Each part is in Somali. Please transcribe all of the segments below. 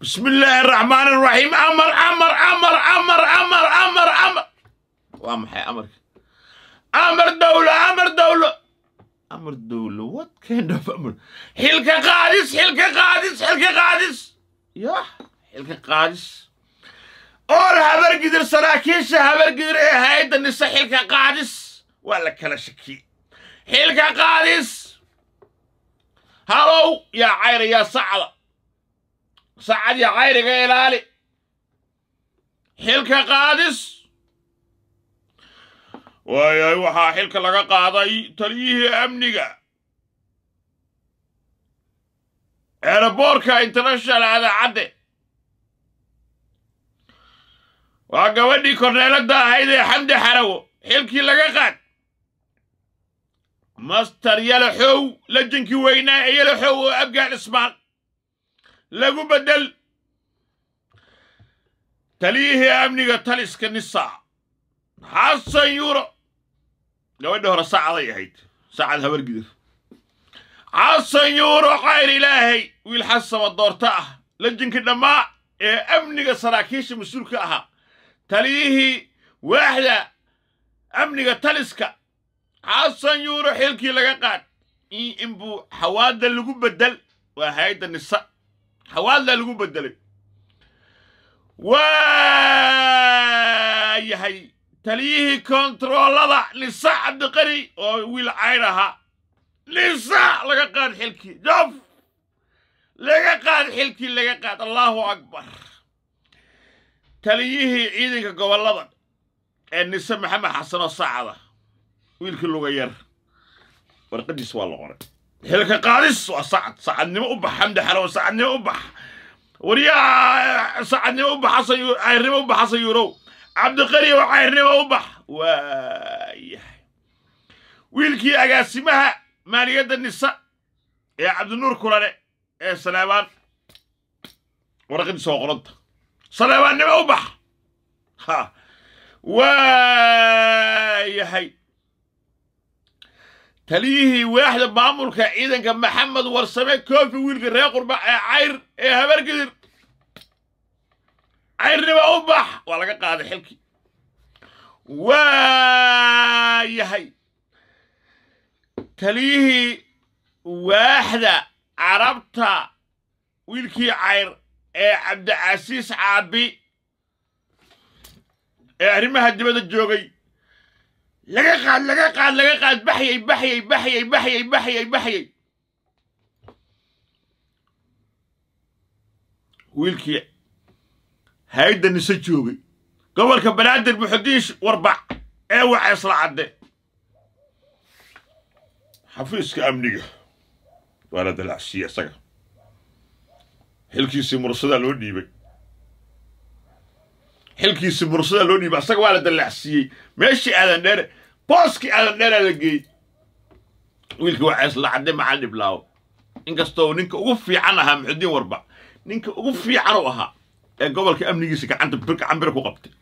بسم الله الرحمن الرحيم أمر أمر أمر أمر أمر أمر أمر وامحي أمرك أمر دولة أمر دولة أمر دولة what kind of أمر حلك قادس حلك قادس حلك قادس يا حلك قادس أول هبر قدر سراكيشة هبر قدر إيه هيدا نسا حلك قادس ولا كلا شكي حلك قادس هلو يا عير يا صعلة saacadii cayriga ilaali xilka qaadis waayahay waxaa xilka laga qaaday taliyihii amniga eeraboorka international adaacadde waa gabadhii korneelada ahayd ee xamdi xarawo xilkii laga qaad master yalaxow lajinkii weynaa ee yalaxow oo abgaal ismaal lagu beddel taliyihii amniga taliska nisa xasan yuuro gabadha hore saacaday ahayd saacad habargidir xasan yuuro khayr ilaahay wiil xasama doorto ah lajinkii dhammaa ee amniga saraakiisha mas-uulka ahaa taliyihii waaxda amniga taliska xasan yuuro xilkii laga qaad in inbuu xawaada lagu beddel waa hay-adda nisa hawaadla lagu bedelay waa yahay taliyihii kontaroolada nisa cabdiqani oo wiil cayr ahaa nisa laga qaad xilkii jof laga qaad xilkii laga qaad allaahu akbar taliyihii ciidanka gobollada ee nise maxamed xasan oo saacada wiilkii luga yar warqadiis waa la qoray xilka qaadis waa sacad sacadnimo u bax xamdi xalow sacadnimo u bax waryaa sacadnimo u bax asan cayrnimo u bax yurow cabdiqari oo cayrnimo u bax waayahay wiilkii agaasimaha maaliyadda nisa ee cabdinuur kulane ee saleebaan waraqadii soo qoranta saleebaannimo u bax ha waayahay taliyihii waaxda maamulka ciidanka maxamed warsame koofi wiilka reer qurba ee cayr ee habargidir cayrnima u bax waa laga qaaday xilkii waa yahay taliyihii waaxda carabta wiilkii cayr ee cabdicasiis caabi ee arrimaha dibadda joogay laga qaad laga qaad laga qaad baxyay baxyay baxyay baxyay baxyay baxyay wiilkii hay-adda nise joogay gobolka banaadir muxudiish warbac ee waca isla cadde xafiiska amniga waa la dalacsiiye isaga xilkiisii mursadaa loo dhiibay xilkiisi bursada loo dhiiba asaga waa la dallaxsiiyey meeshii aadan dheere booskii aadan dheeraa la geeyey wiilkii waa ceesla cadde macaan dhiblaawo inkastoo ninka ugu fiican ahaa muxudiin warbac ninka ugu fiican u ahaa ee gobolka amnigiisa gacanta gacan ku qabtay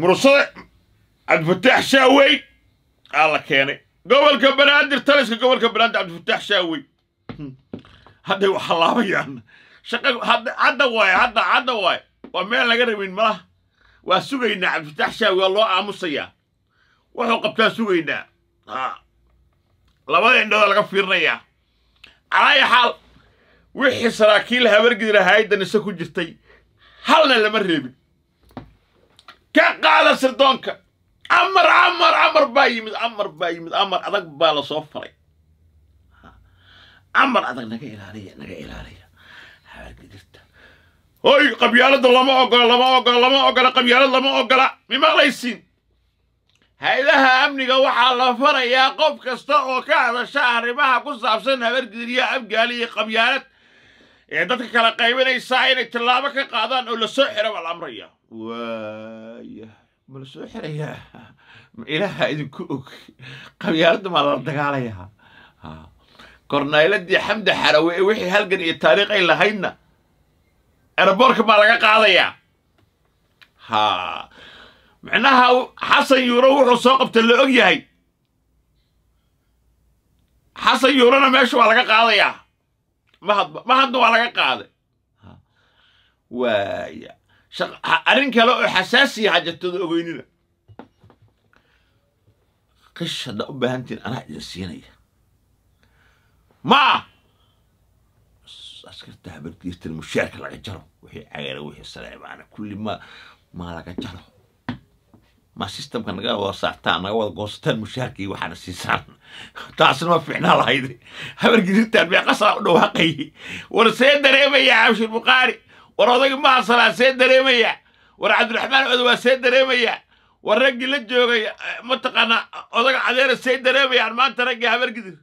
mursade cabdifataax shaawey aa la keenay gobolka banaadir taliska gobolka banaadir cabdifataax shaawey hadday hmm. wax halaabayaan shaqa hadda waay hadda hadda waay waa meel laga rabin malah waa sugaynaa cabdifatax shaawi waa loo aamusayaa wuxuu qabtaa sugaynaa ha labada indhooda laga fiirinayaa calaayo xaal wixii saraakiil habargidi lahaayaddan isa ku jirtay halna lama reebin ka qaada sirdoonka amar amar amar baa yimid amar baa yimid amar adag baa lasoo faray amar adag naga ilaaliya naga ilaaliya habargidit hoy qabyaalada lama ogola lama ogola lama ogola qabyaalad lama ogola mi mimaqlaysin hay-adaha amniga waxaa la farayaa qof kasta oo ka hadasha arrimaha ku saabsan habargidriyo abgaali iyo qabyaalad ee dadka kala qaybinaysaa inay tallaabo ka qaadaan oo lasoo xiro baa la amraya waaya ma lasoo xirayaa ma ilaaha idinku og qabyaaladda maa lala dagaalayaa kornayladii xamdi xarawe ee wixii halgan iyo taariikh ay lahaydna eraboorka baa laga qaadayaa ha micnaha xasan yuuro wuxuu soo qabta la og yahay xasan yuurona meesha waa laga qaadayaa mahadba mahadna waa laga qaaday waaya arrin kale oo xasaasiya xajatada ogeynina qish haddaa u baahantiin anaa idin siinaya maa askarta habarkiistan mushaarka laga jaro wixii cagara wixii saleebaana kulli ma maa laga jaro ma systemka naga wada saartaan naga wada goosataan mushaarkii waxaana siisaan taasna ma fiicnaa lahayd habargidintaan meeqasaa u dhawaaqayay war see dareemaya cabshir bukhaari war odagi maha salaa see dareemaya war cabdiraxmaan oda waa see dareemaya war raggii la joogay eh, mataqaana odaga cadeera see dareemayaan maanta raggii habargidir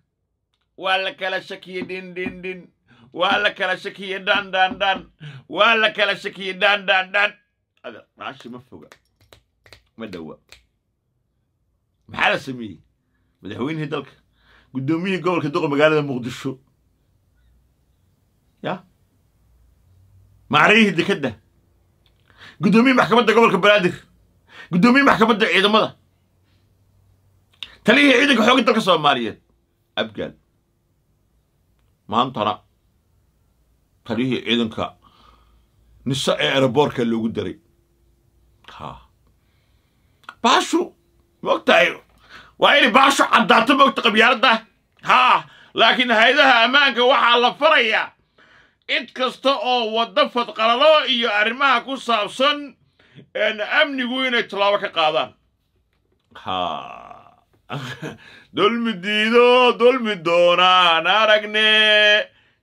waa la kala shakiya dhin waa la kala shakiyey dhan dhan dhan waa la kala shakiyey dhan dhan dhan raashi ma foga ma dhowa maxaa la sameeyey madaxweynihii dalka guddoomiyihii gobolka duqa magaalada muqdisho ya macriyihii dekedda guddoomiyihii maxkamadda gobolka banaadir guddoomiyihii maxkamadda ciidamada taliyihii ciidanka xooga dalka soomaaliyeed abgaal maantana taliyihii ciidanka nisa ee eraboorka loogu daray ha baashu maogtahay waa inay baashu caddaato mogta qabyaaladda ha laakiin hay-adaha ammaanka waxaa la farayaa cid kasta oo wadda fadqalalo iyo arrimaha ku saabsan amnigu inay tallaabo ka qaadaan ha dulmi diido dulmi doonaan aragne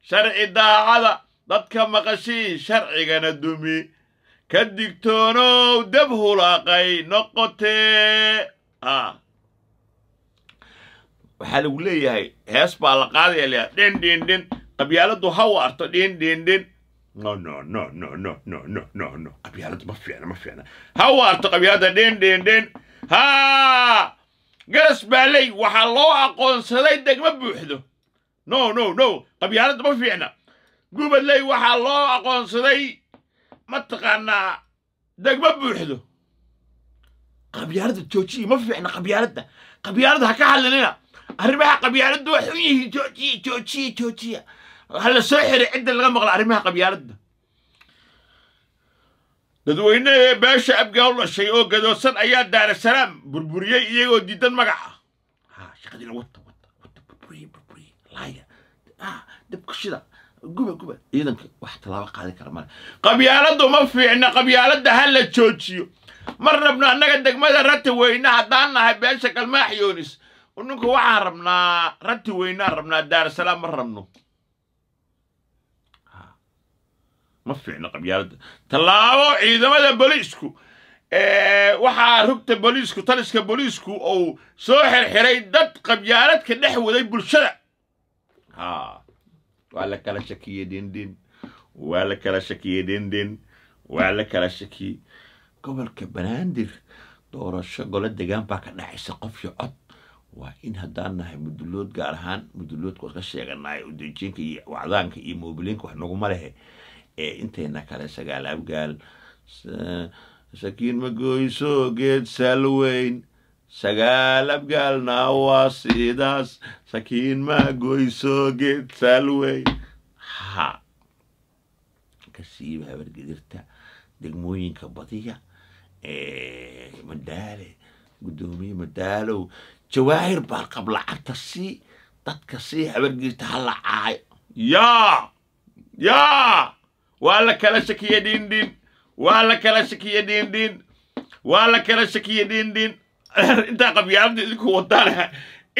sharci daacada dadka maqashii sharcigana dumi ka digtoonow dab hulaaqay noqotee waxaa lagu leeyahay hees baa la qaadaya leeya dhin dhin dhin qabyaaladu ha waarto arto dhin dhin dhin no ma fiicna ma fiicna ha u arto qabyaalada dhin dhin dhin haa garas baaley waxaa loo aqoonsaday degma buuxdo no no no qabyaalada ma fiicna goboley waxaa loo aqoonsaday mataqaanaa degma buuxdo qabyaaladda joojiya ma fiicna qabyaaladda qabyaaladda ha ka hadlinina arrimaha qabyaaladda wax u yihiin joojiya joojiya joojiya waxaa la soo xiray cidda laga maqla arrimaha qabyaaladda dadweyne beesha abgaa u dhashay oo gadoosan ayaa daarasalaam burburiyey iyagoo diidan magac ah shaqadiina wata wata wata burburiyey burburiyey laaya ah, dabka gubad ciidanka wax tallaabo qaadi kara male qabyaaladu ma fiicna qabyaalada ha la joojiyo ma rabno annaga degmada rati weyne haddaan nahay beesha galmaaxyoonis ninku waxaan rabnaa rati weynaan rabnaa daarasalaam ma rabno ah. ma fiicno qabyaalada tallaabo ciidamada boliisku waxaa rugta boliisku taliska boliisku uu soo xirxiray dad qabyaaladka dhex waday bulshada ah waa la kala shakiyey dindhin waa la kala shakiyey dindhin waa la kala shakiyey gobolka banaadir doorasho gole degaan baa ka dhacaysa qofkii cod waa in haddaan nahay mudulood gaar ahaan muduloodka ka sheeganahay udejinka iyo wacdaanka iyo mobilinka wax naguma malehe ee intayna kale sagaalaabgaal abgaal sakiin ma gooyso geed saalweyn sagaal abgaalnaa waa sidaas sakiin maa goyso geed salwey ha kasiiba habargedirta degmooyinka badiya madaale guddoomiye madaalow jawaahir baan lacagta si dadka sii habargedirta ha lacaayo yaa yaa waa la kala shakiye dhindhin waa la kala shakiye dhindhin waa la kala shakiya dhindhin intaa qabyaamda idinku wadaanha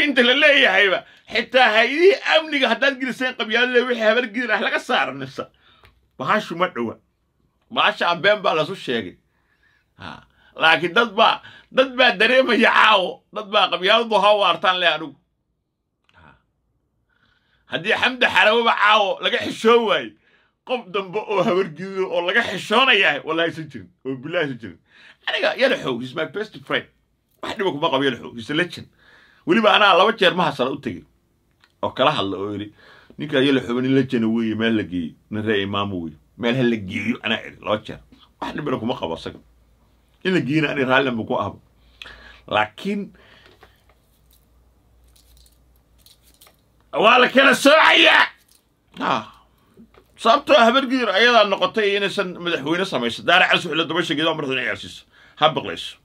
inta la leeyahayba xitaa hay-adihii amniga haddaad geliseen qabyaadale wixii habar ah laga saara nibsa bahashu ma dhowa bahasha abeen baa lasu sheegay laakiin dad baa dad baa dareemaya caawo dad baa qabyaadadu ha waartaan le anugu haddii xamdi xarawaba caawo laga xishoon waayey qof dambe oo habargidido oo laga xishoonayahay wallaahi isa jirin oo billahi isa jirin aniga yara xoog is my best friend wax dhiba kuma qabiyo lxo is weliba anaa laba jeer ma u tegin oo kala hadla oo yidhi ninkaa iyo laxuba nin lejana weeye meel la geeyo nin ree imaamo wey meel ha geeyo anaa idhi laba jeer wax dhibana kuma qabo asaga in la geeyna ani raallianba ku ahba laakiin waa la kala soocayaa sababtoo ah habargiir ayadaa noqotay inaysan madaxweyne samayso daara casux la daba shegeed waa ciyaarsiiso ha biqlayso